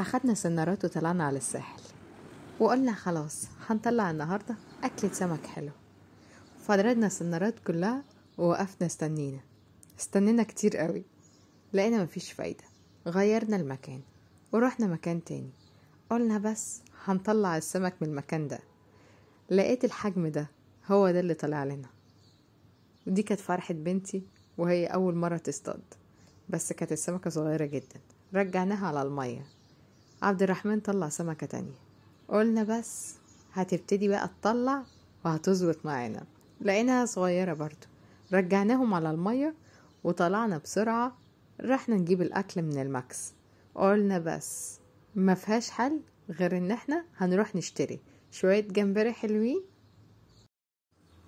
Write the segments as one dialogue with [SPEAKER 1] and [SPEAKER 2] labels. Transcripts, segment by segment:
[SPEAKER 1] أخدنا سنارات وطلعنا على الساحل وقلنا خلاص هنطلع النهاردة أكلة سمك حلو فضربنا السنارات كلها ووقفنا استنينا استنينا كتير قوي لقينا مفيش فايدة غيرنا المكان ورحنا مكان تاني قلنا بس هنطلع السمك من المكان ده لقيت الحجم ده هو ده اللي طلع لنا ودي كانت فرحة بنتي وهي أول مرة تصطاد بس كانت السمكة صغيرة جدا رجعناها على المية عبد الرحمن طلع سمكة تانية قلنا بس هتبتدي بقى تطلع وهتظبط معانا لقيناها صغيرة برضو رجعناهم على المية وطلعنا بسرعة رحنا نجيب الأكل من المكس قلنا بس ما فيهاش حل غير ان احنا هنروح نشتري شوية جمبري حلوين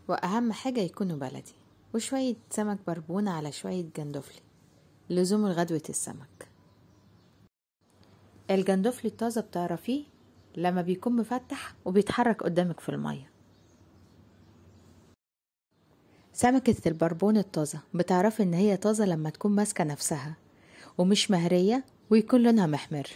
[SPEAKER 1] واهم حاجة يكونوا بلدي وشوية سمك بربونة على شوية جندفلي لزوم الغدوة السمك الجندفلي الطازة بتعرفيه لما بيكون مفتح وبيتحرك قدامك في المية سمكة البربون الطازة بتعرف إن هي طازة لما تكون ماسكة نفسها ومش مهرية ويكون لونها محمر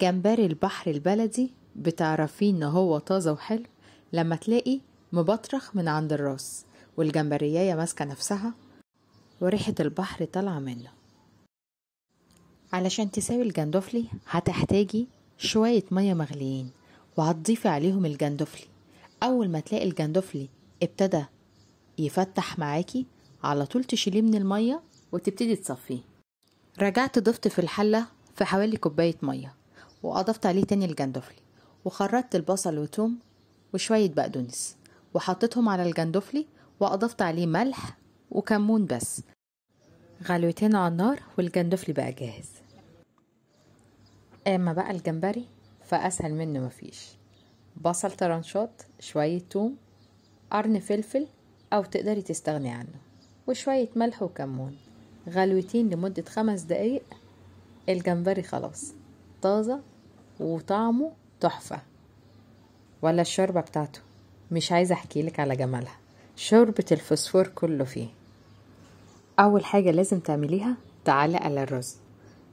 [SPEAKER 1] جمبري البحر البلدي بتعرفيه إن هو طازة وحلو لما تلاقي مبطرخ من عند الراس والجمبرياية ماسكة نفسها وريحة البحر طالعة منه علشان تساوي الجندفلي هتحتاجي شوية مية مغليين وهتضيفي عليهم الجندفلي أول ما تلاقي الجندفلي ابتدى يفتح معاكي على طول تشيليه من المية وتبتدي تصفيه رجعت ضفت في الحلة في حوالي كوباية مية وأضفت عليه تاني الجندفلي وخرجت البصل وتوم وشوية بقدونس وحطيتهم على الجندفلي وأضفت عليه ملح وكمون بس غلوتين على النار والجندفلي بقى جاهز اما بقى الجمبري فاسهل منه مفيش بصل طرنشات شوية توم قرن فلفل او تقدري تستغني عنه وشوية ملح وكمون غلوتين لمدة خمس دقايق الجمبري خلاص طازة وطعمه تحفة ولا الشوربة بتاعته مش عايزة احكيلك على جمالها شوربة الفوسفور كله فيه أول حاجة لازم تعمليها تعلق على الرز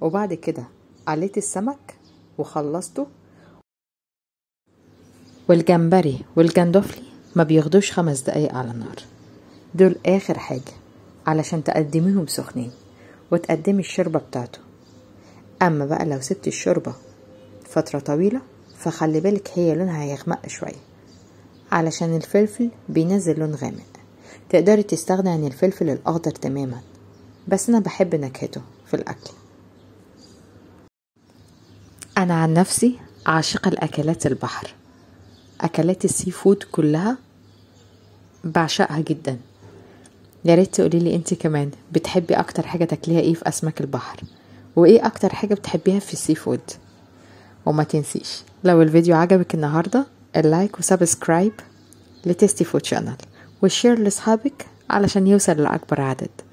[SPEAKER 1] وبعد كده قليتي السمك وخلصته والجمبري والجندفلي ما بياخدوش خمس دقايق على النار دول آخر حاجة علشان تقدميهم سخنين وتقدمي الشوربة بتاعته أما بقى لو سبتي الشوربة فترة طويلة فخلي بالك هي لونها هيغمق شوية علشان الفلفل بينزل لون غامق تقدري تستغني عن الفلفل الأخضر تماما بس أنا بحب نكهته في الأكل أنا عن نفسي عاشقة الأكلات البحر أكلات السي فود كلها بعشقها جدا يا ريت تقولي لي انت كمان بتحبي اكتر حاجه تاكليها ايه في اسماك البحر وايه اكتر حاجه بتحبيها في السي فود وما تنسيش لو الفيديو عجبك النهارده اللايك وسبسكرايب لتيستي فود شانل وشير لأصحابك علشان يوصل لأكبر عدد